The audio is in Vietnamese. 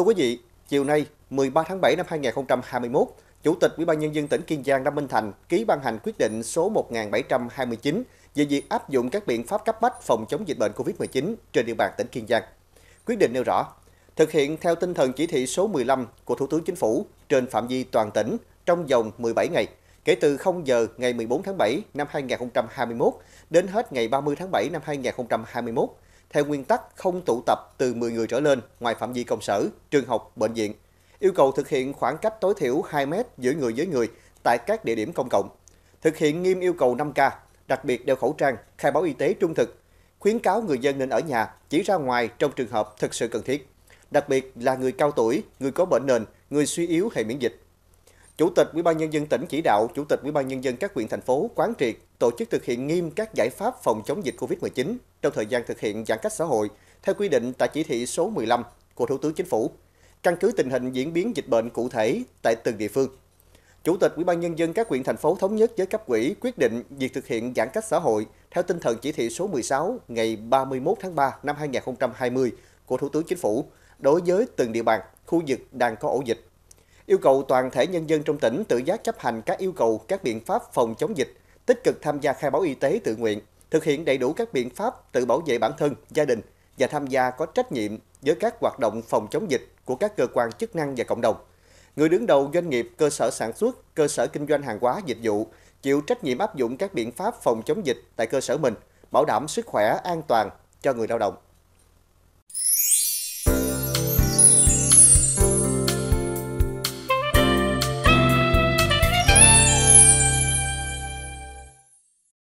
Thưa quý vị, chiều nay 13 tháng 7 năm 2021, Chủ tịch Ủy ban nhân dân tỉnh Kiên Giang Đinh Minh Thành ký ban hành quyết định số 1729 về việc áp dụng các biện pháp cấp bách phòng chống dịch bệnh COVID-19 trên địa bàn tỉnh Kiên Giang. Quyết định nêu rõ, thực hiện theo tinh thần chỉ thị số 15 của Thủ tướng Chính phủ trên phạm vi toàn tỉnh trong vòng 17 ngày kể từ 0 giờ ngày 14 tháng 7 năm 2021 đến hết ngày 30 tháng 7 năm 2021 theo nguyên tắc không tụ tập từ 10 người trở lên ngoài phạm vi công sở, trường học, bệnh viện. Yêu cầu thực hiện khoảng cách tối thiểu 2 mét giữa người với người tại các địa điểm công cộng. Thực hiện nghiêm yêu cầu 5K, đặc biệt đeo khẩu trang, khai báo y tế trung thực. Khuyến cáo người dân nên ở nhà, chỉ ra ngoài trong trường hợp thực sự cần thiết. Đặc biệt là người cao tuổi, người có bệnh nền, người suy yếu hệ miễn dịch. Chủ tịch Ủy ban nhân dân tỉnh chỉ đạo Chủ tịch Ủy ban nhân dân các huyện thành phố quán triệt tổ chức thực hiện nghiêm các giải pháp phòng chống dịch Covid-19 trong thời gian thực hiện giãn cách xã hội theo quy định tại chỉ thị số 15 của Thủ tướng Chính phủ, căn cứ tình hình diễn biến dịch bệnh cụ thể tại từng địa phương. Chủ tịch Ủy ban nhân dân các huyện thành phố thống nhất với cấp ủy quyết định việc thực hiện giãn cách xã hội theo tinh thần chỉ thị số 16 ngày 31 tháng 3 năm 2020 của Thủ tướng Chính phủ đối với từng địa bàn, khu vực đang có ổ dịch. Yêu cầu toàn thể nhân dân trong tỉnh tự giác chấp hành các yêu cầu các biện pháp phòng chống dịch, tích cực tham gia khai báo y tế tự nguyện, thực hiện đầy đủ các biện pháp tự bảo vệ bản thân, gia đình và tham gia có trách nhiệm với các hoạt động phòng chống dịch của các cơ quan chức năng và cộng đồng. Người đứng đầu doanh nghiệp, cơ sở sản xuất, cơ sở kinh doanh hàng hóa, dịch vụ chịu trách nhiệm áp dụng các biện pháp phòng chống dịch tại cơ sở mình, bảo đảm sức khỏe, an toàn cho người lao động.